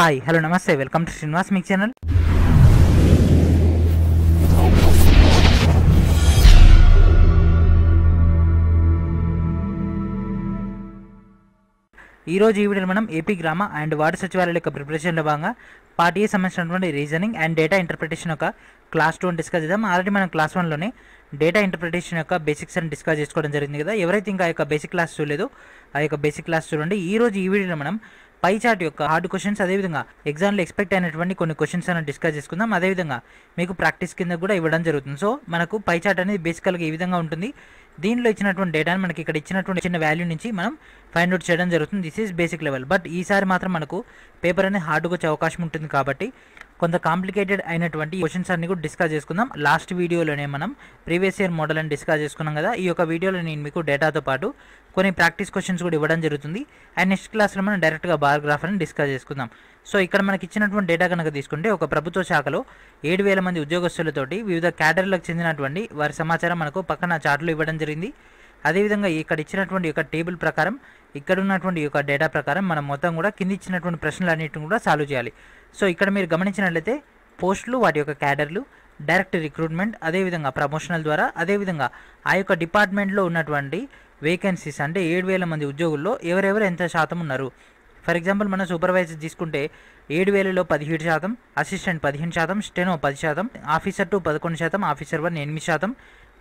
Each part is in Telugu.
హాయ్ హలో నమస్తే వెల్కమ్ టు శ్రీనివాస్ మీ ఛానల్ ఈరోజు ఈ వీడియోలో మనం ఏపీ గ్రామ అండ్ వార్డు సచివాలయాల యొక్క ప్రిపరేషన్లో భాగంగా పార్టీ సంబంధించినటువంటి రీజనింగ్ అండ్ డేటా ఇంటర్ప్రిటేషన్ యొక్క క్లాస్ టూ డిస్కస్ చేద్దాం ఆల్రెడీ మనం క్లాస్ వన్లోనే డేటా ఇంటర్ప్రిటేషన్ యొక్క బేసిక్స్ అని డిస్కస్ చేసుకోవడం జరిగింది కదా ఎవరైతే ఇంకా ఆ యొక్క బేసిక్ క్లాస్ చూడలేదు ఆ యొక్క బేసిక్ క్లాస్ చూడండి ఈరోజు ఈ వీడియోలో మనం పై చార్ట్ యొక్క హార్డ్ క్వశ్చన్స్ అదేవిధంగా ఎగ్జామ్లో ఎక్స్పెక్ట్ అయినటువంటి కొన్ని క్వశ్చన్స్ అని డిస్కస్ చేసుకుందాం అదేవిధంగా మీకు ప్రాక్టీస్ కింద కూడా ఇవ్వడం జరుగుతుంది సో మనకు పై చార్ట్ అనేది బేసికల్గా ఈ విధంగా ఉంటుంది దీనిలో ఇచ్చినటువంటి డేటాని మనకి ఇక్కడ ఇచ్చినటువంటి చిన్న వాల్యూ నుంచి మనం ఫైండ్ అవుట్ చేయడం జరుగుతుంది this is basic level but ఈసారి మాత్రం మనకు పేపర్ అనేది హార్డ్గా వచ్చే అవకాశం ఉంటుంది కాబట్టి కొంత కాంప్లికేటెడ్ అయినటువంటి క్వశ్చన్స్ అన్ని కూడా డిస్కస్ చేసుకుందాం లాస్ట్ వీడియోలోనే మనం ప్రీవియస్ ఇయర్ మోడల్ అని డిస్కస్ చేసుకున్నాం కదా ఈ యొక్క వీడియోలో నేను మీకు డేటాతో పాటు కొన్ని ప్రాక్టీస్ క్వశ్చన్స్ కూడా ఇవ్వడం జరుగుతుంది అండ్ నెక్స్ట్ క్లాస్లో మనం డైరెక్ట్గా బయోగ్రాఫ్ అని డిస్కస్ చేసుకుందాం సో ఇక్కడ మనకి ఇచ్చినటువంటి డేటా కనుక తీసుకుంటే ఒక ప్రభుత్వ శాఖలో ఏడు వేల మంది ఉద్యోగస్తులతోటి వివిధ క్యాడర్లకు చెందినటువంటి వారి సమాచారం మనకు పక్కన చార్ట్లో ఇవ్వడం జరిగింది అదేవిధంగా ఇక్కడ ఇచ్చినటువంటి యొక్క టేబుల్ ప్రకారం ఇక్కడ ఉన్నటువంటి యొక్క డేటా ప్రకారం మనం మొత్తం కూడా కింద ఇచ్చినటువంటి ప్రశ్నలు అన్నిటిని కూడా సాల్వ్ చేయాలి సో ఇక్కడ మీరు గమనించినట్లయితే పోస్టులు వాటి యొక్క క్యాడర్లు డైరెక్ట్ రిక్రూట్మెంట్ అదేవిధంగా ప్రమోషనల్ ద్వారా అదేవిధంగా ఆ యొక్క డిపార్ట్మెంట్లో ఉన్నటువంటి వేకెన్సీస్ అంటే ఏడు వేల మంది ఉద్యోగుల్లో ఎవరెవరు ఎంత శాతం ఉన్నారు ఫర్ ఎగ్జాంపుల్ మనం సూపర్వైజర్ తీసుకుంటే ఏడు వేలలో పదిహేడు శాతం అసిస్టెంట్ పదిహేను శాతం స్టెనో పది శాతం ఆఫీసర్ టు పదకొండు శాతం ఆఫీసర్ వన్ ఎనిమిది శాతం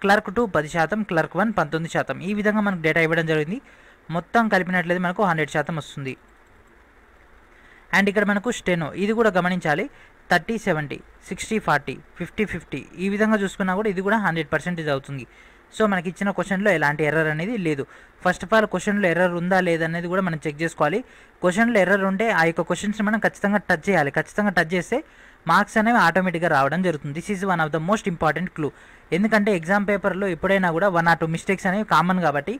క్లర్క్ టు పది శాతం క్లర్క్ వన్ పంతొమ్మిది శాతం ఈ విధంగా మనకు డేటా ఇవ్వడం జరిగింది మొత్తం కలిపినట్లయితే మనకు హండ్రెడ్ శాతం వస్తుంది అండ్ ఇక్కడ మనకు స్టెనో ఇది కూడా గమనించాలి thirty seventy sixty forty fifty fifty ఈ విధంగా చూసుకున్నా కూడా ఇది కూడా హండ్రెడ్ పర్సెంటేజ్ అవుతుంది సో మనకి ఇచ్చిన క్వశ్చన్లో ఎలాంటి ఎర్రర్ అనేది లేదు ఫస్ట్ ఆఫ్ ఆల్ క్వశ్చన్లో ఎర్రర్ ఉందా లేదనేది కూడా మనం చెక్ చేసుకోవాలి క్వశ్చన్లో ఎర్రర్ ఉంటే ఆ యొక్క క్వశ్చన్స్ని మనం ఖచ్చితంగా టచ్ చేయాలి ఖచ్చితంగా టచ్ చేస్తే మార్క్స్ అనేవి ఆటోమేటిక్గా రావడం జరుగుతుంది this is one of the most important clue ఎందుకంటే ఎగ్జామ్ పేపర్లో ఎప్పుడైనా కూడా వన్ ఆర్ టూ మిస్టేక్స్ అనేవి కామన్ కాబట్టి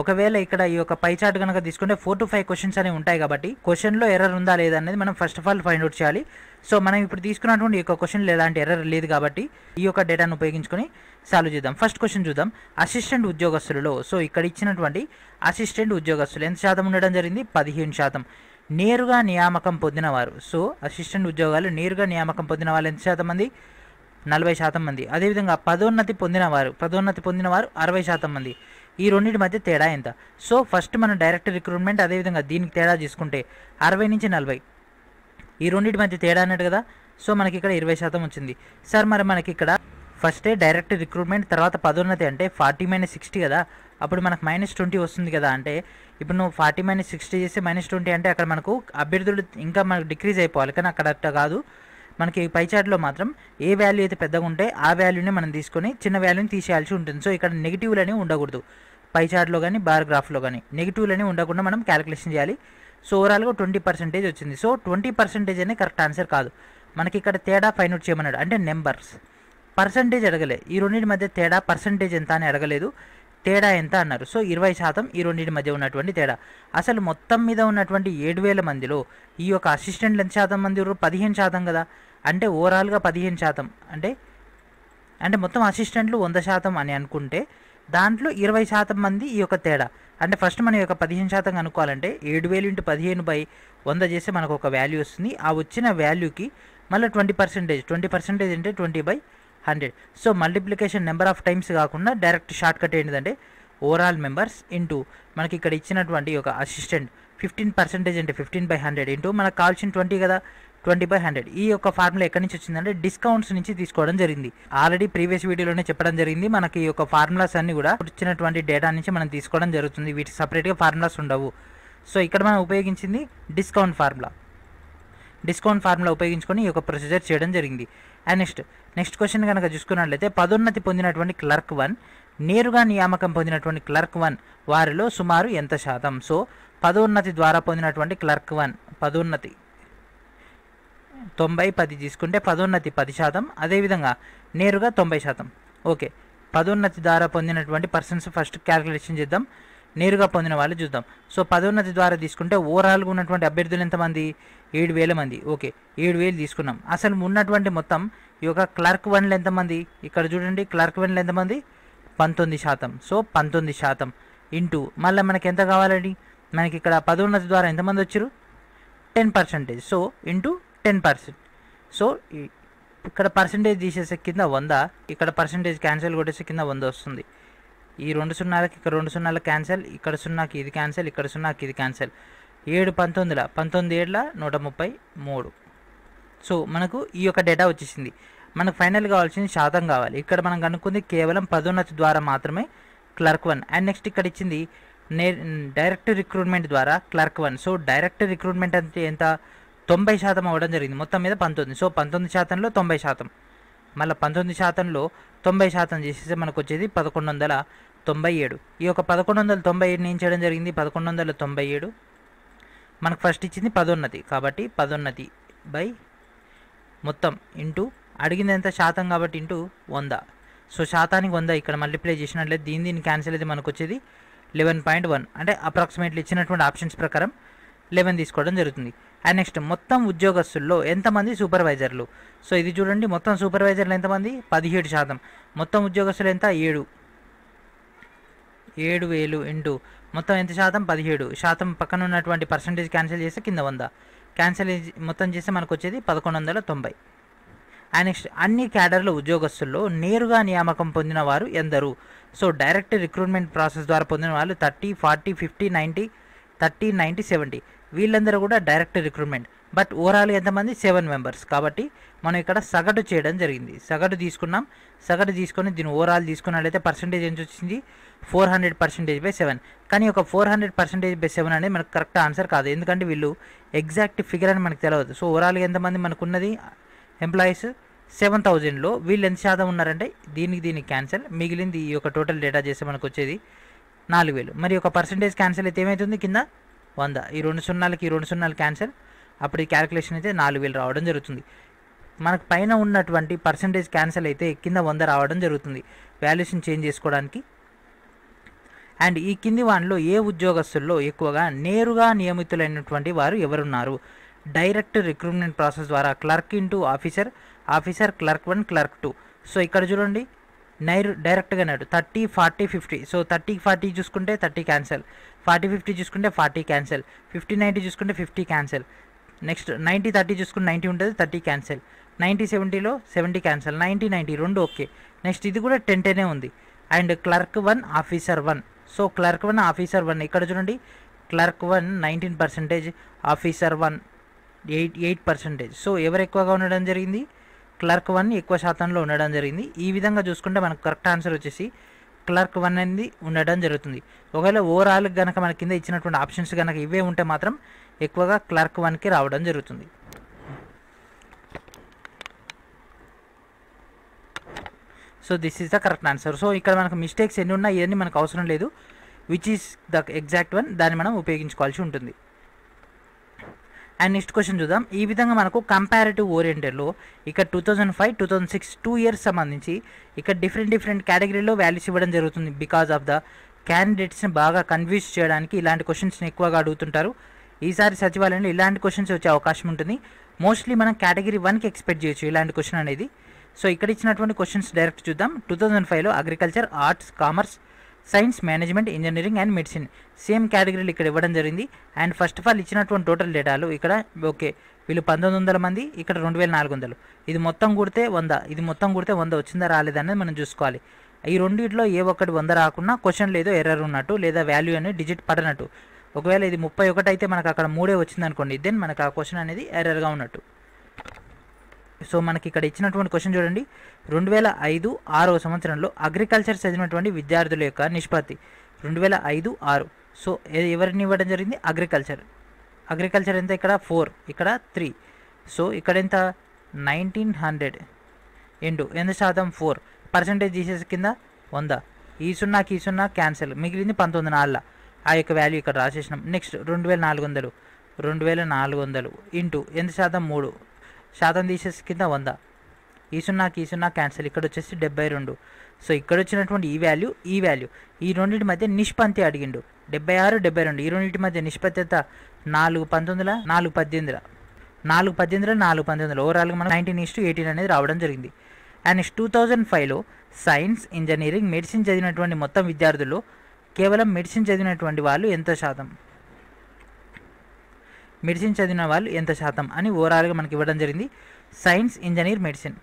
ఒకవేళ ఇక్కడ ఈ యొక్క పై చార్ట్ కనుక తీసుకుంటే ఫోర్ టు ఫైవ్ క్వశ్చన్స్ అనేవి ఉంటాయి కాబట్టి క్వశ్చన్లో ఎర్రర్ ఉందా లేదా అనేది మనం first of all find out చేయాలి సో మనం ఇప్పుడు తీసుకున్నటువంటి ఈ యొక్క క్వశ్చన్ ఎలాంటి ఎర్రర్ లేదు కాబట్టి ఈ యొక్క డేటాను ఉపయోగించుకొని సాల్వ్ చేద్దాం ఫస్ట్ క్వశ్చన్ చూద్దాం అసిస్టెంట్ ఉద్యోగస్తులలో సో ఇక్కడ ఇచ్చినటువంటి అసిస్టెంట్ ఉద్యోగస్తులు ఎంత శాతం ఉండడం జరిగింది పదిహేను శాతం నేరుగా నియామకం పొందినవారు సో అసిస్టెంట్ ఉద్యోగాలు నేరుగా నియామకం పొందిన వాళ్ళు ఎంత శాతం మంది నలభై శాతం మంది అదేవిధంగా పదోన్నతి పొందినవారు పదోన్నతి పొందినవారు అరవై శాతం మంది ఈ రెండింటి మధ్య తేడా ఎంత సో ఫస్ట్ మనం డైరెక్ట్ రిక్రూట్మెంట్ అదేవిధంగా దీనికి తేడా తీసుకుంటే అరవై నుంచి నలభై ఈ రెండింటి మధ్య తేడా అన్నట్టు కదా సో మనకి ఇక్కడ ఇరవై శాతం వచ్చింది సార్ మరి మనకి ఇక్కడ ఫస్టే డైరెక్ట్ రిక్రూట్మెంట్ తర్వాత పదోన్నతి అంటే ఫార్టీ మైనస్ సిక్స్టీ కదా అప్పుడు మనకు మైనస్ ట్వంటీ వస్తుంది కదా అంటే ఇప్పుడు నువ్వు ఫార్టీ మైనస్ సిక్స్టీ చేస్తే మైనస్ ట్వంటీ అంటే అక్కడ మనకు అభ్యర్థులు ఇంకా మనకు డిక్రీజ్ అయిపోవాలి కానీ అక్కడ అట్ట కాదు మనకి పై చార్ట్లో మాత్రం ఏ వాల్యూ అయితే పెద్దగా ఉంటే ఆ వాల్యూని మనం తీసుకొని చిన్న వాల్యూని తీసేయాల్సి ఉంటుంది సో ఇక్కడ అని ఉండకూడదు పై చార్ట్లో కానీ బార్ గ్రాఫ్లో కానీ అని ఉండకుండా మనం క్యాలిక్యులేషన్ చేయాలి సో ఓవరాల్గా ట్వంటీ పర్సెంటేజ్ వచ్చింది సో ట్వంటీ పర్సెంటేజ్ అనేది కరెక్ట్ ఆన్సర్ కాదు మనకి ఇక్కడ తేడా ఫైన్ అవుట్ చేయమన్నాడు అంటే నెంబర్స్ పర్సంటేజ్ అడగలే ఈ రెండింటి మధ్య తేడా పర్సంటేజ్ ఎంత అని అడగలేదు తేడా ఎంత అన్నారు సో ఇరవై శాతం ఈ రెండింటి మధ్య ఉన్నటువంటి తేడా అసలు మొత్తం మీద ఉన్నటువంటి ఏడు వేల మందిలో ఈ యొక్క అసిస్టెంట్లు ఎంత శాతం మంది పదిహేను శాతం కదా అంటే ఓవరాల్గా పదిహేను శాతం అంటే అంటే మొత్తం అసిస్టెంట్లు వంద శాతం అని అనుకుంటే దాంట్లో ఇరవై శాతం మంది ఈ యొక్క తేడా అంటే ఫస్ట్ మనం యొక్క పదిహేను శాతం అనుకోవాలంటే ఏడు వేలు ఇంటూ పదిహేను బై వంద చేస్తే మనకు ఒక వాల్యూ వస్తుంది ఆ వచ్చిన వాల్యూకి మళ్ళీ ట్వంటీ పర్సెంటేజ్ ట్వంటీ పర్సెంటేజ్ అంటే twenty by hundred so multiplication number of times కాకుండా డైరెక్ట్ షార్ట్ కట్ ఏంటిదంటే ఓవరాల్ మెంబర్స్ ఇంటూ మనకి ఇక్కడ ఇచ్చినటువంటి ఒక అసిస్టెంట్ ఫిఫ్టీన్ పర్సెంటేజ్ అంటే ఫిఫ్టీన్ బై హండ్రెడ్ ఇంటూ మనకు కావాల్సిన ట్వంటీ కదా ట్వంటీ బై హండ్రెడ్ ఈ యొక్క ఫార్ములా ఎక్కడి నుంచి వచ్చిందంటే డిస్కౌంట్స్ నుంచి తీసుకోవడం జరిగింది ఆల్రెడీ ప్రీవియస్ వీడియోలోనే చెప్పడం జరిగింది మనకి ఈ యొక్క ఫార్ములాస్ అన్ని కూడా వచ్చినటువంటి డేటా నుంచి మనం తీసుకోవడం జరుగుతుంది వీటికి సపరేట్గా ఫార్ములాస్ ఉండవు సో ఇక్కడ మనం ఉపయోగించింది డిస్కౌంట్ ఫార్ములా డిస్కౌంట్ ఫార్ములా ఉపయోగించుకొని ఈ యొక్క ప్రొసీజర్ చేయడం జరిగింది అండ్ నెక్స్ట్ నెక్స్ట్ క్వశ్చన్ కనుక చూసుకున్నట్లయితే పదోన్నతి పొందినటువంటి క్లర్క్ వన్ నేరుగా నియామకం పొందినటువంటి క్లర్క్ వన్ వారిలో సుమారు ఎంత శాతం సో పదోన్నతి ద్వారా పొందినటువంటి క్లర్క్ వన్ పదోన్నతి తొంభై పది తీసుకుంటే పదోన్నతి పది శాతం అదేవిధంగా నేరుగా తొంభై శాతం ఓకే పదోన్నతి ద్వారా పొందినటువంటి పర్సన్స్ ఫస్ట్ క్యాల్కులేషన్ చేద్దాం నేరుగా పొందిన వాళ్ళు చూద్దాం సో పదోన్నతి ద్వారా తీసుకుంటే ఓవరాల్గా ఉన్నటువంటి అభ్యర్థులు ఎంతమంది ఏడు వేల మంది ఓకే ఏడు వేలు తీసుకున్నాం అసలు ఉన్నటువంటి మొత్తం ఈ యొక్క క్లర్క్ వన్లు ఎంతమంది ఇక్కడ చూడండి క్లర్క్ వన్లు ఎంతమంది పంతొమ్మిది శాతం సో పంతొమ్మిది శాతం ఇంటూ మళ్ళీ మనకి ఎంత కావాలండి మనకి ఇక్కడ పదోన్నతి ద్వారా ఎంతమంది వచ్చారు ten percentage so into ten percent so ఇక్కడ పర్సంటేజ్ తీసేసే కింద వంద ఇక్కడ పర్సంటేజ్ క్యాన్సిల్ కొట్టేసే కింద వంద వస్తుంది ఈ రెండు సున్నాలకి ఇక్కడ రెండు సున్నాలకు క్యాన్సిల్ ఇక్కడ సున్నాకి ఇది క్యాన్సిల్ ఇక్కడ సున్నాకి ఇది క్యాన్సిల్ ఏడు పంతొమ్మిదిల పంతొమ్మిది ఏళ్ళ నూట ముప్పై మూడు సో మనకు ఈ యొక్క డేటా వచ్చేసింది మనకు ఫైనల్ కావాల్సింది శాతం కావాలి ఇక్కడ మనం కనుక్కుంది కేవలం పదోన్నతి ద్వారా మాత్రమే క్లర్క్ వన్ అండ్ నెక్స్ట్ ఇక్కడ ఇచ్చింది నే డైరెక్ట్ రిక్రూట్మెంట్ ద్వారా clerk one so direct recruitment అంటే ఎంత తొంభై శాతం అవ్వడం జరిగింది మొత్తం మీద పంతొమ్మిది సో పంతొమ్మిది శాతంలో తొంభై శాతం మళ్ళీ పంతొమ్మిది శాతంలో తొంభై శాతం చేసేస్తే మనకు వచ్చేది పదకొండు వందల తొంభై ఏడు ఈ యొక్క పదకొండు వందల తొంభై ఏడుని ఏం చేయడం జరిగింది పదకొండు వందల తొంభై ఏడు మనకు ఫస్ట్ ఇచ్చింది పదోన్నతి కాబట్టి పదోన్నతి బై మొత్తం ఇంటూ అడిగింది ఎంత శాతం కాబట్టి ఇంటూ వంద సో శాతానికి వంద ఇక్కడ మల్టిప్లై చేసినట్లయితే దీని దీన్ని క్యాన్సిల్ అయితే మనకు వచ్చేది లెవెన్ పాయింట్ వన్ అంటే అప్రాక్సిమేట్లీ ఇచ్చినటువంటి ఆప్షన్స్ ప్రకారం లెవెన్ తీసుకోవడం జరుగుతుంది అండ్ నెక్స్ట్ మొత్తం ఉద్యోగస్తుల్లో ఎంతమంది సూపర్వైజర్లు సో ఇది చూడండి మొత్తం సూపర్వైజర్లు ఎంతమంది పదిహేడు శాతం మొత్తం ఉద్యోగస్తులు ఎంత ఏడు ఏడు వేలు ఇంటూ మొత్తం ఎంత శాతం పదిహేడు శాతం పక్కన ఉన్నటువంటి పర్సంటేజ్ క్యాన్సిల్ చేస్తే కింద వంద క్యాన్సిల్ మొత్తం చేస్తే మనకు వచ్చేది పదకొండు వందల తొంభై అండ్ నెక్స్ట్ అన్ని క్యాడర్ల ఉద్యోగస్తుల్లో నేరుగా నియామకం పొందిన వారు ఎందరు సో డైరెక్ట్ రిక్రూట్మెంట్ ప్రాసెస్ ద్వారా పొందిన వాళ్ళు thirty forty fifty ninety thirty ninety seventy వీళ్ళందరూ కూడా డైరెక్ట్ రిక్రూట్మెంట్ బట్ ఓవరాల్ ఎంతమంది సెవెన్ మెంబర్స్ కాబట్టి మనం ఇక్కడ సగటు చేయడం జరిగింది సగటు తీసుకున్నాం సగటు తీసుకొని దీని ఓవరాల్ తీసుకున్నట్లయితే పర్సంటేజ్ ఎంత వచ్చింది four hundred percentage by seven కానీ ఒక four hundred percentage by seven అనేది మనకు కరెక్ట్ ఆన్సర్ కాదు ఎందుకంటే వీళ్ళు ఎగ్జాక్ట్ ఫిగర్ అని మనకు తెలియదు సో ఓవరాల్ ఎంతమంది మనకు ఉన్నది ఎంప్లాయీస్ సెవెన్ థౌజండ్లో వీళ్ళు ఎంత శాతం ఉన్నారంటే దీనికి దీనికి క్యాన్సల్ మిగిలింది ఈ యొక్క టోటల్ డేటా చేస్తే మనకు వచ్చేది నాలుగు వేలు మరి ఒక పర్సంటేజ్ క్యాన్సల్ అయితే ఏమవుతుంది కింద వంద ఈ రెండు సున్నాలకి ఈ రెండు సున్నాలు క్యాన్సర్ అప్పుడు ఈ క్యాలిక్యులేషన్ అయితే నాలుగు వేలు రావడం జరుగుతుంది మనకు పైన ఉన్నటువంటి పర్సంటేజ్ క్యాన్సల్ అయితే కింద వంద రావడం జరుగుతుంది వాల్యుయేషన్ చేంజ్ చేసుకోవడానికి అండ్ ఈ కింది వాళ్ళలో ఏ ఉద్యోగస్తుల్లో ఎక్కువగా నేరుగా నియమితులైనటువంటి వారు ఎవరున్నారు డైరెక్ట్ రిక్రూట్మెంట్ ప్రాసెస్ ద్వారా clerk into officer officer clerk one clerk two so ఇక్కడ చూడండి నైరు డైరెక్ట్గా నాడు thirty forty fifty so thirty forty చూసుకుంటే థర్టీ క్యాన్సల్ ఫార్టీ ఫిఫ్టీ చూసుకుంటే ఫార్టీ క్యాన్సిల్ ఫిఫ్టీ నైంటీ చూసుకుంటే fifty cancel next ninety thirty చూసుకుంటే నైంటీ ఉంటుంది థర్టీ క్యాన్సిల్ నైంటీ సెవెంటీలో సెవెంటీ క్యాన్సిల్ నైంటీ నైంటీ రెండు ఓకే నెక్స్ట్ ఇది కూడా టెన్ టెనే ఉంది and clerk one officer one so clerk one officer one ఇక్కడ చూడండి clerk one nineteen percentage officer one eight eight percentage so ఎవరు ఎక్కువగా ఉండడం జరిగింది క్లర్క్ వన్ ఎక్కువ శాతంలో ఉండడం జరిగింది ఈ విధంగా చూసుకుంటే మనకు కరెక్ట్ ఆన్సర్ వచ్చేసి క్లర్క్ వన్ అనేది ఉండడం జరుగుతుంది ఒకవేళ ఓవరాల్ కనుక మన కింద ఇచ్చినటువంటి ఆప్షన్స్ కనుక ఇవే ఉంటే మాత్రం ఎక్కువగా క్లర్క్ వన్కి రావడం జరుగుతుంది so this is the correct answer so ఇక్కడ మనకు మిస్టేక్స్ ఎన్ని ఉన్నాయి ఇవన్నీ మనకు అవసరం లేదు which is the exact one దాన్ని మనం ఉపయోగించుకోవాల్సి ఉంటుంది అండ్ నెక్స్ట్ క్వశ్చన్ చూద్దాం ఈ విధంగా మనకు కంపారిటివ్ ఓరియంటెడ్లో ఇక్కడ two thousand five two thousand six two years సంబంధించి ఇక్కడ డిఫరెంట్ డిఫరెంట్ కేటగిరీలో వాల్యూస్ ఇవ్వడం జరుగుతుంది బికాజ్ ఆఫ్ ద క్యాండిడేట్స్ని బాగా కన్ఫ్యూజ్ చేయడానికి ఇలాంటి క్వశ్చన్స్ని ఎక్కువగా అడుగుతుంటారు ఈసారి సచివాలయంలో ఇలాంటి క్వశ్చన్స్ వచ్చే అవకాశం ఉంటుంది మోస్ట్లీ మనం కేటగిరీ వన్కి ఎక్స్పెక్ట్ చేయొచ్చు ఇలాంటి క్వశ్చన్ అనేది సో ఇక్కడ ఇచ్చినటువంటి క్వశ్చన్స్ డైరెక్ట్ చూద్దాం టూ థౌజండ్ ఫైవ్లో agriculture arts commerce science management engineering and medicine same కేటగిరీలు ఇక్కడ ఇవ్వడం జరిగింది అండ్ ఫస్ట్ ఆఫ్ ఆల్ ఇచ్చినటువంటి టోటల్ డేటాలు ఇక్కడ ఓకే వీళ్ళు పంతొమ్మిది వందల మంది ఇక్కడ రెండు వేల నాలుగు వందలు ఇది మొత్తం కూడితే వంద ఇది మొత్తం కూడితే వంద వచ్చిందా రాలేదనేది మనం చూసుకోవాలి ఈ రెండిట్లో ఏ ఒక్కటి వంద రాకున్నా క్వశ్చన్ లేదో ఎర్రర్ ఉన్నట్టు లేదా వాల్యూ అనేది డిజిట్ పడనట్టు ఒకవేళ ఇది ముప్పై ఒకటి అయితే మనకు అక్కడ మూడే వచ్చింది అనుకోండి దెన్ మనకు ఆ క్వశ్చన్ అనేది ఎర్రర్గా ఉన్నట్టు సో మనకి ఇక్కడ ఇచ్చినటువంటి క్వశ్చన్ చూడండి రెండు వేల ఐదు ఆరో సంవత్సరంలో అగ్రికల్చర్ చదివినటువంటి విద్యార్థుల యొక్క నిష్పత్తి రెండు వేల ఐదు ఆరు సో ఎవరిని ఇవ్వడం జరిగింది అగ్రికల్చర్ అగ్రికల్చర్ ఎంత ఇక్కడ ఫోర్ ఇక్కడ త్రీ సో ఇక్కడ ఎంత నైన్టీన్ హండ్రెడ్ ఎండు ఎంత శాతం ఫోర్ పర్సంటేజ్ తీసేసి కింద వంద ఈ సున్నాకి ఈ సున్నా క్యాన్సిల్ మిగిలింది పంతొమ్మిది నాలుగు ఆ యొక్క వాల్యూ ఇక్కడ రాసేసినాం నెక్స్ట్ రెండు వేల నాలుగు వందలు రెండు వేల నాలుగు వందలు ఇంటూ ఎంత శాతం మూడు శాతం తీసేసి కింద వంద ఈ సున్నాకి ఈ సున్నా క్యాన్సిల్ ఇక్కడ వచ్చేసి డెబ్బై రెండు సో ఇక్కడ వచ్చినటువంటి ఈ వాల్యూ ఈ వాల్యూ ఈ రెండింటి మధ్య నిష్పత్తి అడిగిండు డెబ్బై ఆరు డెబ్బై రెండు ఈ రెండింటి మధ్య నిష్పత్తి ఎంత నాలుగు పంతొమ్మిదిల నాలుగు పద్దెనిమిదిల నాలుగు పద్దెనిమిదిల నాలుగు పంతొమ్మిదిల ఓవరాల్గా మనం నైన్టీన్ ఈస్ టు ఎయిటీన్ అనేది రావడం జరిగింది అండ్ టూ థౌజండ్ ఫైవ్లో సైన్స్ ఇంజనీరింగ్ మెడిసిన్ చదివినటువంటి మొత్తం విద్యార్థుల్లో కేవలం మెడిసిన్ చదివినటువంటి వాళ్ళు ఎంత శాతం మెడిసిన్ చదివిన వాళ్ళు ఎంత శాతం అని ఓవరాల్గా మనకి ఇవ్వడం జరిగింది science engineer medicine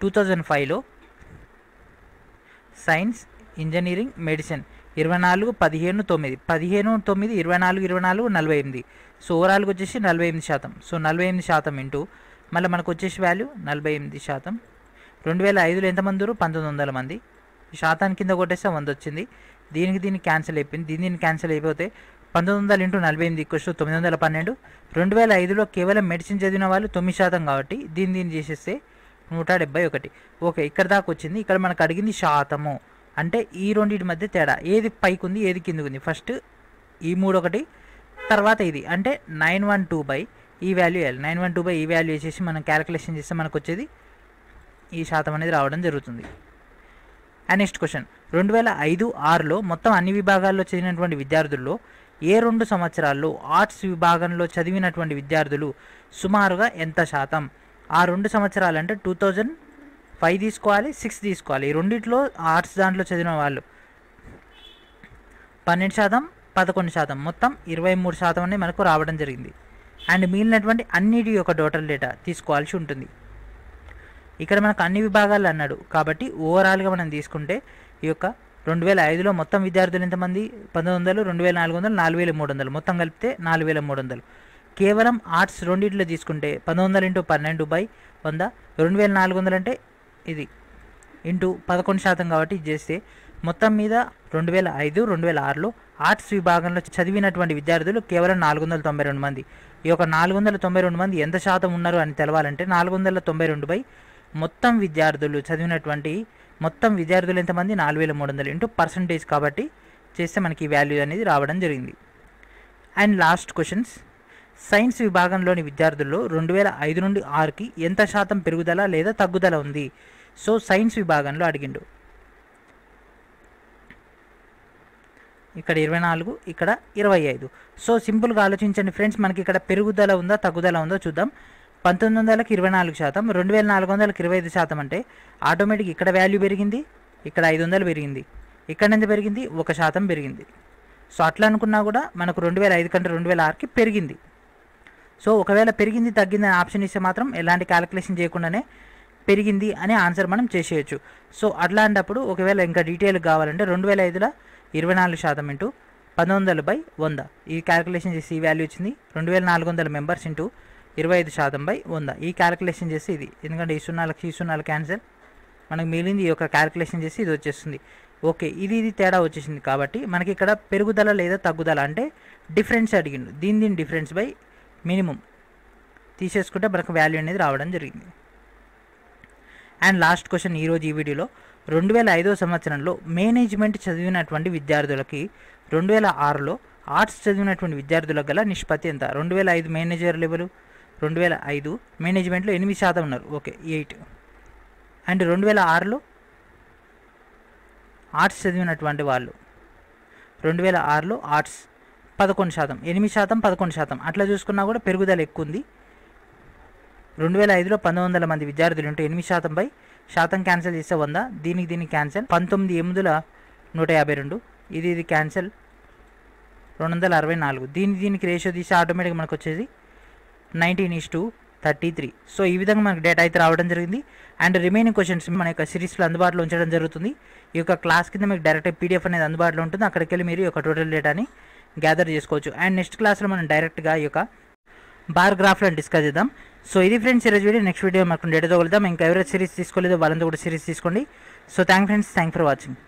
two thousand ఫైవ్లో సైన్స్ ఇంజనీరింగ్ మెడిసిన్ ఇరవై నాలుగు పదిహేను తొమ్మిది పదిహేను తొమ్మిది ఇరవై నాలుగు ఇరవై నాలుగు నలభై ఎనిమిది సో ఓవరాల్గా వచ్చేసి నలభై ఎనిమిది శాతం సో నలభై ఎనిమిది శాతం ఇంటూ మళ్ళీ మనకు వచ్చేసి వాల్యూ నలభై ఎనిమిది శాతం రెండు వేల ఐదులో ఎంతమంది పంతొమ్మిది వందల మంది శాతానికి కింద కొట్టేస్తే వంద వచ్చింది దీనికి దీన్ని క్యాన్సిల్ అయిపోయింది దీని దీన్ని క్యాన్సిల్ అయిపోతే పంతొమ్మిది వందల ఇంటూ నలభై ఎనిమిది క్వశ్చు తొమ్మిది వందల పన్నెండు రెండు వేల ఐదులో కేవలం మెడిసిన్ చదివిన వాళ్ళు తొమ్మిది శాతం కాబట్టి దీన్ని దీన్ని చేసేస్తే నూట డెబ్బై ఒకటి ఓకే ఇక్కడ దాకా వచ్చింది ఇక్కడ మనకు అడిగింది శాతము అంటే ఈ రెండింటి మధ్య తేడా ఏది పైకి ఉంది ఏది కిందకు ఉంది ఫస్ట్ ఈ మూడు ఒకటి తర్వాత ఇది అంటే నైన్ వన్ టూ బై ఈ వాల్యూ వేయాలి నైన్ వన్ టూ బై ఈ వాల్యూ వేసేసి మనం క్యాలిక్యులేషన్ చేస్తే మనకు వచ్చేది ఈ శాతం అనేది రావడం జరుగుతుంది అండ్ నెక్స్ట్ క్వశ్చన్ రెండు వేల ఐదు ఆరులో మొత్తం అన్ని విభాగాల్లో చదివినటువంటి విద్యార్థుల్లో ఏ రెండు సంవత్సరాల్లో ఆర్ట్స్ విభాగంలో చదివినటువంటి విద్యార్థులు సుమారుగా ఎంత శాతం ఆ రెండు సంవత్సరాలు అంటే టూ థౌజండ్ ఫైవ్ తీసుకోవాలి సిక్స్ తీసుకోవాలి ఈ రెండిట్లో ఆర్ట్స్ దాంట్లో చదివిన వాళ్ళు పన్నెండు శాతం పదకొండు శాతం మొత్తం ఇరవై మూడు శాతం అనేది మనకు రావడం జరిగింది అండ్ మిగిలినటువంటి అన్నిటి యొక్క టోటల్ డేటా తీసుకోవాల్సి ఉంటుంది ఇక్కడ మనకు అన్ని విభాగాలు అన్నాడు కాబట్టి ఓవరాల్గా మనం తీసుకుంటే ఈ యొక్క రెండు వేల ఐదులో మొత్తం విద్యార్థులు ఎంతమంది పంతొమ్మిది వందలు రెండు వేల నాలుగు వందలు నాలుగు వేల మూడు వందలు మొత్తం కలిపితే నాలుగు వేల మూడు వందలు కేవలం ఆర్ట్స్ రెండింటిలో తీసుకుంటే పంతొమ్మిది వందలు ఇంటూ పన్నెండు బై వంద రెండు వేల నాలుగు వందలు అంటే ఇది ఇంటూ పదకొండు శాతం కాబట్టి ఇది చేస్తే మొత్తం మీద రెండు వేల ఐదు రెండు వేల ఆరులో ఆర్ట్స్ విభాగంలో చదివినటువంటి విద్యార్థులు కేవలం నాలుగు వందల తొంభై రెండు మంది ఈ యొక్క నాలుగు వందల తొంభై రెండు మంది ఎంత శాతం ఉన్నారు అని తెలవాలంటే నాలుగు వందల తొంభై రెండు బై మొత్తం విద్యార్థులు చదివినటువంటి మొత్తం విద్యార్థులు ఎంతమంది నాలుగు వేల మూడు వందలు ఇంటూ పర్సంటేజ్ కాబట్టి చేస్తే మనకి వాల్యూ అనేది రావడం జరిగింది అండ్ లాస్ట్ క్వశ్చన్స్ సైన్స్ విభాగంలోని విద్యార్థుల్లో రెండు వేల ఐదు నుండి ఆరుకి ఎంత శాతం పెరుగుదల లేదా తగ్గుదల ఉంది సో సైన్స్ విభాగంలో అడిగిండు ఇక్కడ ఇరవై నాలుగు ఇక్కడ ఇరవై ఐదు సో సింపుల్గా ఆలోచించండి ఫ్రెండ్స్ మనకి ఇక్కడ పెరుగుదల ఉందా తగ్గుదల ఉందో చూద్దాం పంతొమ్మిది వందలకు ఇరవై నాలుగు శాతం రెండు వేల నాలుగు వందలకు ఇరవై ఐదు శాతం అంటే ఆటోమేటిక్ ఇక్కడ వాల్యూ పెరిగింది ఇక్కడ ఐదు వందలు పెరిగింది ఇక్కడ ఎంత పెరిగింది ఒక శాతం పెరిగింది సో అట్లా అనుకున్నా కూడా మనకు రెండు వేల ఐదు కంటే రెండు వేల ఆరుకి పెరిగింది సో ఒకవేళ పెరిగింది తగ్గింది అనే ఆప్షన్ ఇస్తే మాత్రం ఎలాంటి క్యాలిక్యులేషన్ చేయకుండానే పెరిగింది అనే ఆన్సర్ మనం చేసేయచ్చు సో అట్లాంటప్పుడు ఒకవేళ ఇంకా డీటెయిల్ కావాలంటే రెండు వేల ఐదుల ఇరవై నాలుగు శాతం ఇంటూ పంతొమ్మిది వందలు బై వంద ఈ క్యాలిక్యులేషన్ చేసి ఈ వాల్యూ వచ్చింది రెండు వేల నాలుగు వందల మెంబర్స్ ఇంటూ ఇరవై ఐదు శాతం బై వంద ఈ క్యాలిక్యులేషన్ చేసి ఇది ఎందుకంటే ఈ సున్నాలకు ఈ సున్నాలు క్యాన్సల్ మనకు మిగిలింది ఈ యొక్క క్యాలిక్యులేషన్ చేసి ఇది వచ్చేస్తుంది ఓకే ఇది ఇది తేడా వచ్చేసింది కాబట్టి మనకి ఇక్కడ పెరుగుదల లేదా తగ్గుదల అంటే డిఫరెన్స్ అడిగిండు దీని దీని డిఫరెన్స్ బై మినిమం తీసేసుకుంటే మనకు వాల్యూ అనేది రావడం జరిగింది అండ్ లాస్ట్ క్వశ్చన్ ఈరోజు ఈ వీడియోలో రెండు వేల ఐదో సంవత్సరంలో మేనేజ్మెంట్ చదివినటువంటి విద్యార్థులకి రెండు వేల ఆరులో ఆర్ట్స్ చదివినటువంటి విద్యార్థులకు గల నిష్పత్తి ఎంత రెండు వేల ఐదు మేనేజర్ లెవెలు రెండు వేల ఐదు మేనేజ్మెంట్లో ఎనిమిది శాతం ఉన్నారు ఓకే ఎయిట్ అండ్ రెండు వేల ఆరులో ఆర్ట్స్ చదివినటువంటి వాళ్ళు రెండు వేల ఆరులో ఆర్ట్స్ పదకొండు శాతం ఎనిమిది శాతం పదకొండు శాతం అట్లా చూసుకున్నా కూడా పెరుగుదల ఎక్కువ ఉంది రెండు వేల ఐదులో పంతొమ్మిది వందల మంది విద్యార్థులు ఉంటే ఎనిమిది శాతం పై శాతం క్యాన్సిల్ చేస్తే వంద దీనికి దీనికి క్యాన్సిల్ పంతొమ్మిది ఎనిమిదిల నూట యాభై రెండు ఇది ఇది క్యాన్సిల్ రెండు వందల అరవై నాలుగు దీని దీనికి రేషియో తీసి ఆటోమేటిక్గా మనకు వచ్చేది nineteen is to thirty three so ఈ విధంగా మనకు డేటా అయితే రావడం జరిగింది అండ్ రిమైనింగ్ క్వశ్చన్స్ మన యొక్క సిరీస్లో అందుబాటులో ఉంచడం జరుగుతుంది ఈ యొక్క క్లాస్ కింద మీకు డైరెక్ట్ పీడిఎఫ్ అనేది అందుబాటులో ఉంటుంది అక్కడికి వెళ్ళి మీరు ఈ యొక్క టోటల్ డేటాని గ్యాదర్ చేసుకోవచ్చు అండ్ నెక్స్ట్ క్లాస్లో మనం డైరెక్ట్గా ఈ యొక్క బార్ గ్రాఫ్లను డిస్కస్ చేద్దాం సో ఇది ఫ్రెండ్స్ ఈరోజు వీడియో నెక్స్ట్ వీడియో మనకు డేటా కలుద్దాం ఇంకా ఎవరైతే సిరీస్ తీసుకోలేదో వాళ్ళంతా కూడా సిరీస్ తీసుకోండి so thank friends thank for watching